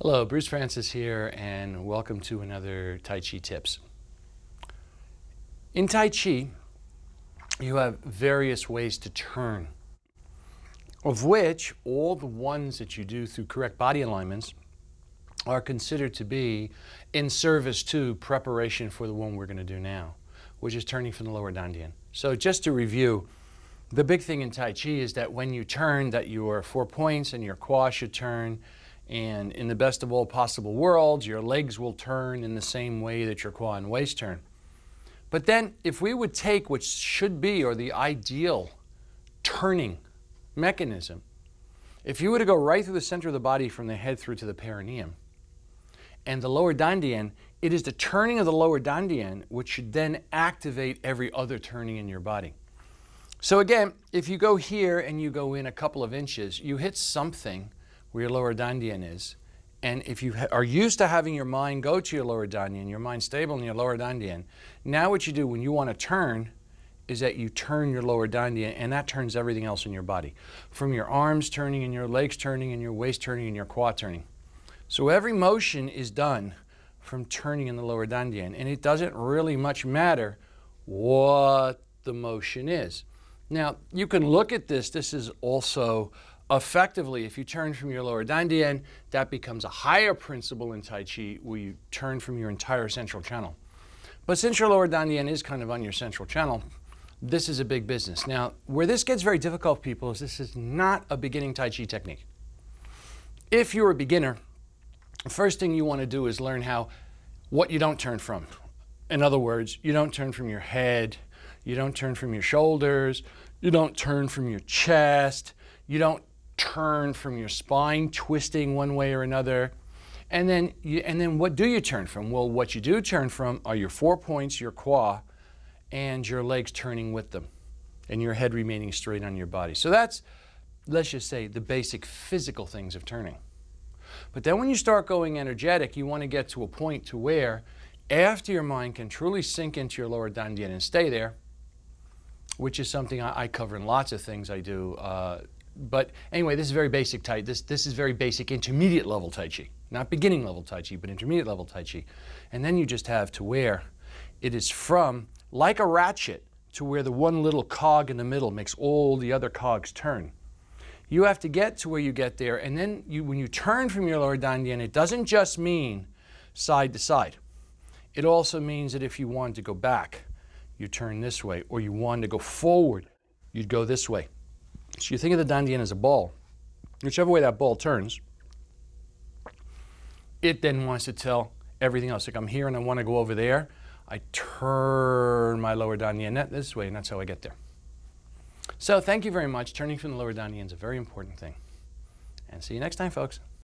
Hello, Bruce Francis here, and welcome to another Tai Chi Tips. In Tai Chi, you have various ways to turn, of which all the ones that you do through correct body alignments are considered to be in service to preparation for the one we're going to do now, which is turning from the lower dandian. So just to review, the big thing in Tai Chi is that when you turn, that your four points and your quash should turn, and in the best of all possible worlds, your legs will turn in the same way that your quad and waist turn. But then, if we would take what should be or the ideal turning mechanism, if you were to go right through the center of the body from the head through to the perineum and the lower dandian, it is the turning of the lower dandian which should then activate every other turning in your body. So again, if you go here and you go in a couple of inches, you hit something where your lower dandian is. And if you are used to having your mind go to your lower dandian, your mind stable in your lower dandian, now what you do when you want to turn is that you turn your lower dandian and that turns everything else in your body. From your arms turning and your legs turning and your waist turning and your quad turning. So every motion is done from turning in the lower dandian and it doesn't really much matter what the motion is. Now, you can look at this. This is also effectively, if you turn from your lower dandian, that becomes a higher principle in Tai Chi where you turn from your entire central channel. But since your lower dandian is kind of on your central channel, this is a big business. Now, where this gets very difficult, people, is this is not a beginning Tai Chi technique. If you're a beginner, the first thing you want to do is learn how what you don't turn from. In other words, you don't turn from your head, you don't turn from your shoulders, you don't turn from your chest, you don't turn from your spine twisting one way or another. And then, you, and then what do you turn from? Well, what you do turn from are your four points, your quad, and your legs turning with them, and your head remaining straight on your body. So that's, let's just say, the basic physical things of turning. But then when you start going energetic, you want to get to a point to where, after your mind can truly sink into your lower dandian and stay there, which is something I, I cover in lots of things I do. Uh, but anyway, this is very basic Tai. This this is very basic intermediate level Tai Chi, not beginning level Tai Chi, but intermediate level Tai Chi. And then you just have to where it is from, like a ratchet, to where the one little cog in the middle makes all the other cogs turn. You have to get to where you get there, and then you, when you turn from your lower dandian, it doesn't just mean side to side. It also means that if you wanted to go back, you turn this way, or you wanted to go forward, you'd go this way. So you think of the dandian as a ball. Whichever way that ball turns, it then wants to tell everything else. Like I'm here and I want to go over there. I turn my lower dandian this way, and that's how I get there. So thank you very much. Turning from the lower dandian is a very important thing. And see you next time, folks.